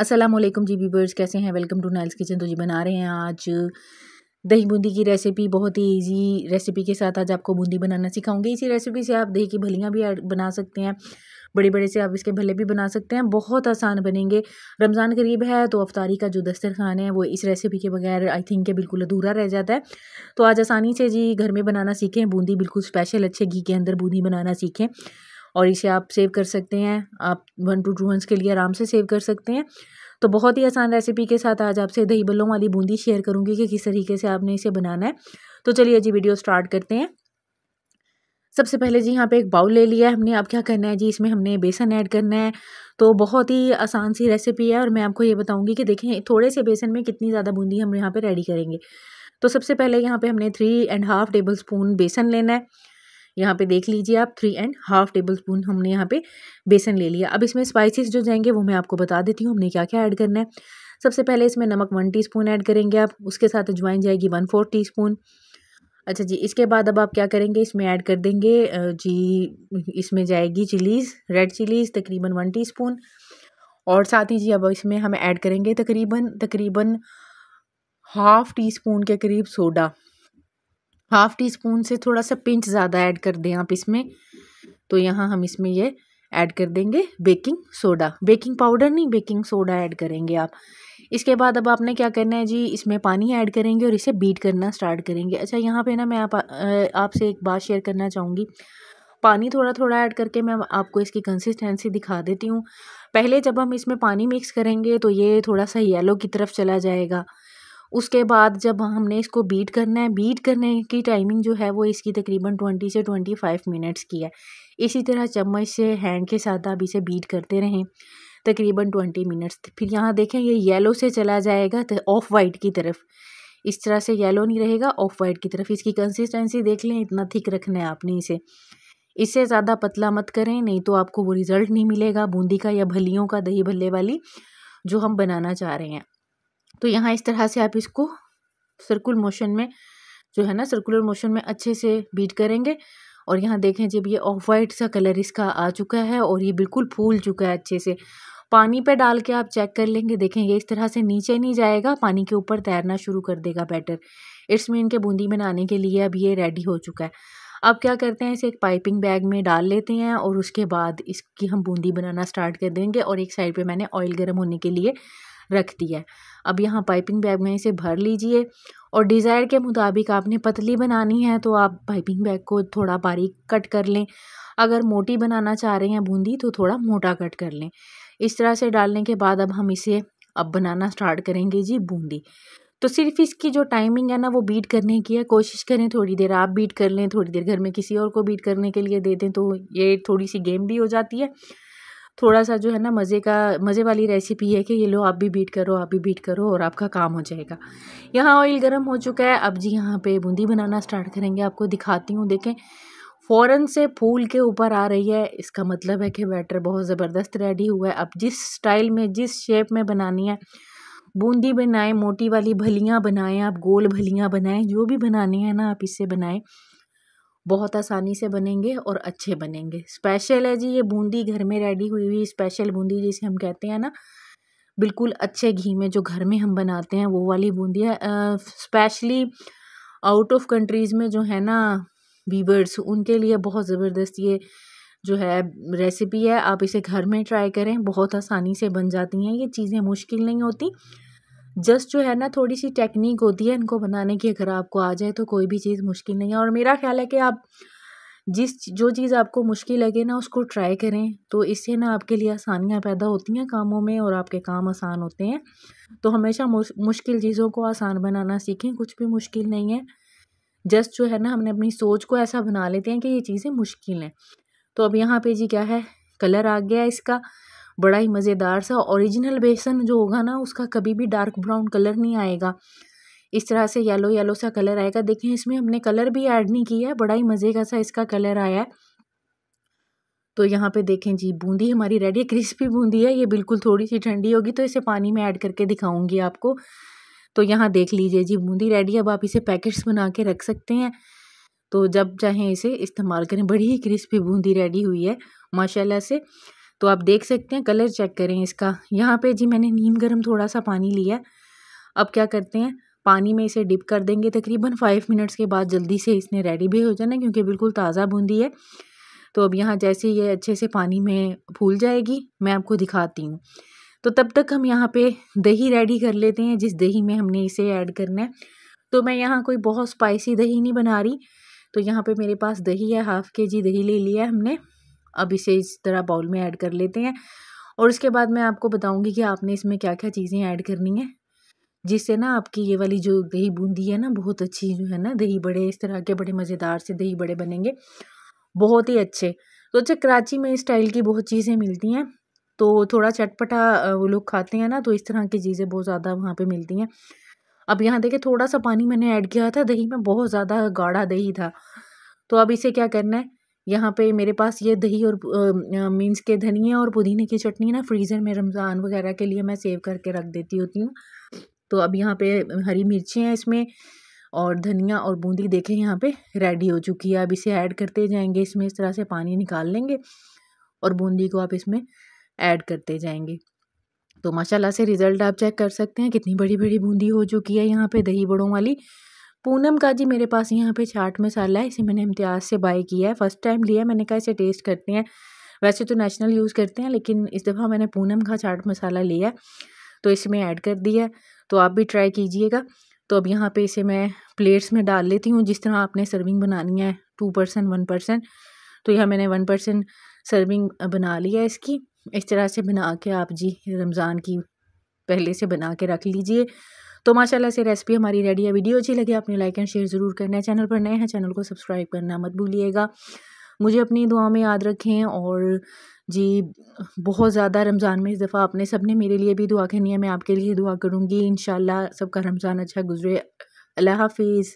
असलम जी बीबर्स कैसे हैं welcome to Niles kitchen तो जी बना रहे हैं आज दही बूंदी की रेसिपी बहुत ही इजी रेसिपी के साथ आज आपको बूंदी बनाना सिखाऊंगी इसी रेसिपी से आप दही की भलियाँ भी बना सकते हैं बड़े बड़े से आप इसके भले भी बना सकते हैं बहुत आसान बनेंगे रमज़ान करीब है तो अफ्तारी का जो दस्तरखान है वो इस रेसिपी के बगैर आई थिंक के बिल्कुल अधूरा रह जाता है तो आज आसानी से जी घर में बनाना सीखें बूंदी बिल्कुल स्पेशल अच्छे घी के अंदर बूंदी बनाना सीखें और इसे आप सेव कर सकते हैं आप वन टू टू मंथ्स के लिए आराम से सेव कर सकते हैं तो बहुत ही आसान रेसिपी के साथ आज आपसे दही बल्लों वाली बूंदी शेयर करूँगी कि किस तरीके से आपने इसे बनाना है तो चलिए जी वीडियो स्टार्ट करते हैं सबसे पहले जी यहाँ पे एक बाउल ले लिया है हमने अब क्या करना है जी इसमें हमने बेसन ऐड करना है तो बहुत ही आसान सी रेसिपी है और मैं आपको ये बताऊंगी कि देखें थोड़े से बेसन में कितनी ज़्यादा बूंदी हम यहाँ पे रेडी करेंगे तो सबसे पहले यहाँ पे हमने three and half tablespoon बेसन लेना है यहाँ पे देख लीजिए आप three and half tablespoon हमने यहाँ पे बेसन ले लिया अब इसमें स्पाइसेस जो जाएंगे वो मैं आपको बता देती हूँ हमने क्या क्या ऐड करना है सबसे पहले इसमें नमक वन स्पून ऐड करेंगे आप उसके साथ अजवाइन जाएगी वन फोर स्पून अच्छा जी इसके बाद अब आप क्या करेंगे इसमें ऐड कर देंगे जी इसमें जाएगी चिलीज़ रेड चिलीज़ तकरीबन वन स्पून और साथ ही जी अब इसमें हम ऐड करेंगे तकरीबन तकरीबन हाफ़ टी स्पून के करीब सोडा हाफ़ टी स्पून से थोड़ा सा पिंच ज़्यादा ऐड कर दें आप इसमें तो यहाँ हम इसमें ये ऐड कर देंगे बेकिंग सोडा बेकिंग पाउडर नहीं बेकिंग सोडा ऐड करेंगे आप इसके बाद अब आपने क्या करना है जी इसमें पानी ऐड करेंगे और इसे बीट करना स्टार्ट करेंगे अच्छा यहाँ पे ना मैं आप आपसे एक बात शेयर करना चाहूँगी पानी थोड़ा थोड़ा ऐड करके मैं आपको इसकी कंसिस्टेंसी दिखा देती हूँ पहले जब हम इसमें पानी मिक्स करेंगे तो ये थोड़ा सा येलो की तरफ चला जाएगा उसके बाद जब हमने इसको बीट करना है बीट करने की टाइमिंग जो है वो इसकी तकरीबन ट्वेंटी से ट्वेंटी फाइव मिनट्स की है इसी तरह चम्मच से हैंड के साथ आप इसे बीट करते रहें तकरीबन ट्वेंटी मिनट्स फिर यहाँ देखें ये येलो से चला जाएगा तो ऑफ़ वाइट की तरफ इस तरह से येलो नहीं रहेगा ऑफ़ वाइट की तरफ इसकी कंसिस्टेंसी देख लें इतना थिक रखना है आपने इसे इससे ज़्यादा पतला मत करें नहीं तो आपको वो रिज़ल्ट नहीं मिलेगा बूंदी का या भलियों का दही भल्ले वाली जो हम बनाना चाह रहे हैं तो यहाँ इस तरह से आप इसको सर्कुल मोशन में जो है ना सर्कुलर मोशन में अच्छे से बीट करेंगे और यहाँ देखें जब ये ऑफ वाइट सा कलर इसका आ चुका है और ये बिल्कुल फूल चुका है अच्छे से पानी पे डाल के आप चेक कर लेंगे देखें ये इस तरह से नीचे नहीं जाएगा पानी के ऊपर तैरना शुरू कर देगा बैटर इट्स मीन के बूंदी बनाने के लिए अब ये रेडी हो चुका है अब क्या करते हैं इसे एक पाइपिंग बैग में डाल लेते हैं और उसके बाद इसकी हम बूंदी बनाना स्टार्ट कर देंगे और एक साइड पर मैंने ऑयल गर्म होने के लिए रख दिया अब यहाँ पाइपिंग बैग में इसे भर लीजिए और डिज़ायर के मुताबिक आपने पतली बनानी है तो आप पाइपिंग बैग को थोड़ा बारीक कट कर लें अगर मोटी बनाना चाह रहे हैं बूंदी तो थोड़ा मोटा कट कर लें इस तरह से डालने के बाद अब हम इसे अब बनाना स्टार्ट करेंगे जी बूंदी तो सिर्फ इसकी जो टाइमिंग है ना वो बीट करने की है कोशिश करें थोड़ी देर आप बीट कर लें थोड़ी देर घर में किसी और को बीट करने के लिए दे दें तो ये थोड़ी सी गेम भी हो जाती है थोड़ा सा जो है ना मज़े का मज़े वाली रेसिपी है कि ये लो आप भी बीट करो आप भी बीट करो और आपका काम हो जाएगा यहाँ ऑयल गर्म हो चुका है अब जी यहाँ पे बूंदी बनाना स्टार्ट करेंगे आपको दिखाती हूँ देखें फ़ौरन से फूल के ऊपर आ रही है इसका मतलब है कि बैटर बहुत ज़बरदस्त रेडी हुआ है अब जिस स्टाइल में जिस शेप में बनानी है बूंदी बनाएं मोटी वाली भलियाँ बनाएं आप गोल भलियाँ बनाएं जो भी बनानी है ना आप इससे बनाएं बहुत आसानी से बनेंगे और अच्छे बनेंगे स्पेशल है जी ये बूंदी घर में रेडी हुई हुई स्पेशल बूंदी जिसे हम कहते हैं ना बिल्कुल अच्छे घी में जो घर में हम बनाते हैं वो वाली बूंदियाँ स्पेशली आउट ऑफ कंट्रीज़ में जो है ना वीवर्स उनके लिए बहुत ज़बरदस्त ये जो है रेसिपी है आप इसे घर में ट्राई करें बहुत आसानी से बन जाती हैं ये चीज़ें मुश्किल नहीं होती जस्ट जो है ना थोड़ी सी टेक्निक होती है इनको बनाने की अगर आपको आ जाए तो कोई भी चीज़ मुश्किल नहीं है और मेरा ख्याल है कि आप जिस जो चीज़ आपको मुश्किल लगे ना उसको ट्राई करें तो इससे ना आपके लिए आसानियाँ पैदा होती हैं कामों में और आपके काम आसान होते हैं तो हमेशा मुश्किल चीज़ों को आसान बनाना सीखें कुछ भी मुश्किल नहीं है जस्ट जो है ना हमने अपनी सोच को ऐसा बना लेते हैं कि ये चीज़ें मुश्किल हैं तो अब यहाँ पे जी क्या है कलर आ गया इसका बड़ा ही मज़ेदार सा ओरिजिनल बेसन जो होगा ना उसका कभी भी डार्क ब्राउन कलर नहीं आएगा इस तरह से येलो येलो सा कलर आएगा देखें इसमें हमने कलर भी ऐड नहीं किया है बड़ा ही मज़े का सा इसका कलर आया है तो यहाँ पे देखें जी बूंदी हमारी रेडी है क्रिस्पी बूंदी है ये बिल्कुल थोड़ी सी ठंडी होगी तो इसे पानी में ऐड करके दिखाऊंगी आपको तो यहाँ देख लीजिए जी बूंदी रेडी अब आप इसे पैकेट्स बना के रख सकते हैं तो जब चाहें इसे इस्तेमाल करें बड़ी ही क्रिस्पी बूंदी रेडी हुई है माशाल्लाह से तो आप देख सकते हैं कलर चेक करें इसका यहाँ पे जी मैंने नीम गर्म थोड़ा सा पानी लिया अब क्या करते हैं पानी में इसे डिप कर देंगे तकरीबन फाइव मिनट्स के बाद जल्दी से इसने रेडी भी हो जाना क्योंकि बिल्कुल ताज़ा बूंदी है तो अब यहाँ जैसे ये अच्छे से पानी में फूल जाएगी मैं आपको दिखाती हूँ तो तब तक हम यहाँ पे दही रेडी कर लेते हैं जिस दही में हमने इसे ऐड करना है तो मैं यहाँ कोई बहुत स्पाइसी दही नहीं बना रही तो यहाँ पे मेरे पास दही है हाफ़ के जी दही ले लिया हमने अब इसे इस तरह बाउल में ऐड कर लेते हैं और उसके बाद मैं आपको बताऊंगी कि आपने इसमें क्या क्या चीज़ें ऐड करनी है जिससे ना आपकी ये वाली जो दही बूंदी है ना बहुत अच्छी जो है ना दही बड़े इस तरह के बड़े मज़ेदार से दही बड़े बनेंगे बहुत ही अच्छे तो अच्छा कराची में इस टाइल की बहुत चीज़ें मिलती हैं तो थोड़ा चटपटा वो लोग खाते हैं ना तो इस तरह की चीज़ें बहुत ज़्यादा वहाँ पे मिलती हैं अब यहाँ देखिए थोड़ा सा पानी मैंने ऐड किया था दही में बहुत ज़्यादा गाढ़ा दही था तो अब इसे क्या करना है यहाँ पे मेरे पास ये दही और मीन्स के धनिया और पुदीने की चटनी ना फ्रीज़र में रमज़ान वगैरह के लिए मैं सेव करके रख देती होती हूँ तो अब यहाँ पे हरी मिर्ची हैं इसमें और धनिया और बूंदी देखें यहाँ पे रेडी हो चुकी है अब इसे ऐड करते जाएंगे इसमें इस तरह से पानी निकाल लेंगे और बूंदी को आप इसमें ऐड करते जाएंगे तो माशाल्लाह से रिज़ल्ट आप चेक कर सकते हैं कितनी बड़ी बड़ी बूंदी हो चुकी है यहाँ पे दही बड़ों वाली पूनम का जी मेरे पास यहाँ पे चाट मसाला है इसे मैंने इम्तियाज़ से बाय किया है फ़र्स्ट टाइम लिया मैंने कहा इसे टेस्ट करते हैं वैसे तो नेशनल यूज़ करते हैं लेकिन इस दफ़ा मैंने पूनम का चाट मसाला लिया है तो इसमें ऐड कर दिया है तो आप भी ट्राई कीजिएगा तो अब यहाँ पे इसे मैं प्लेट्स में डाल लेती हूँ जिस तरह आपने सर्विंग बनानी है टू परसेंट वन परसेंट तो यह मैंने वन परसेंट सर्विंग बना लिया है इसकी इस तरह से बना के आप जी रमज़ान की पहले से बना के रख लीजिए तो माशाला से रेसिपी हमारी रेडी है वीडियो अच्छी लगी आपने लाइक एंड शेयर ज़रूर करना है चैनल पर नए हैं चैनल को सब्सक्राइब करना मत भूलिएगा मुझे अपनी दुआ में याद रखें और जी बहुत ज़्यादा रमज़ान में इस दफ़ा आपने सब ने मेरे लिए भी दुआ करनी है मैं आपके लिए दुआ करूँगी इन सबका रमज़ान अच्छा गुजरे अल्लाह हाफिज़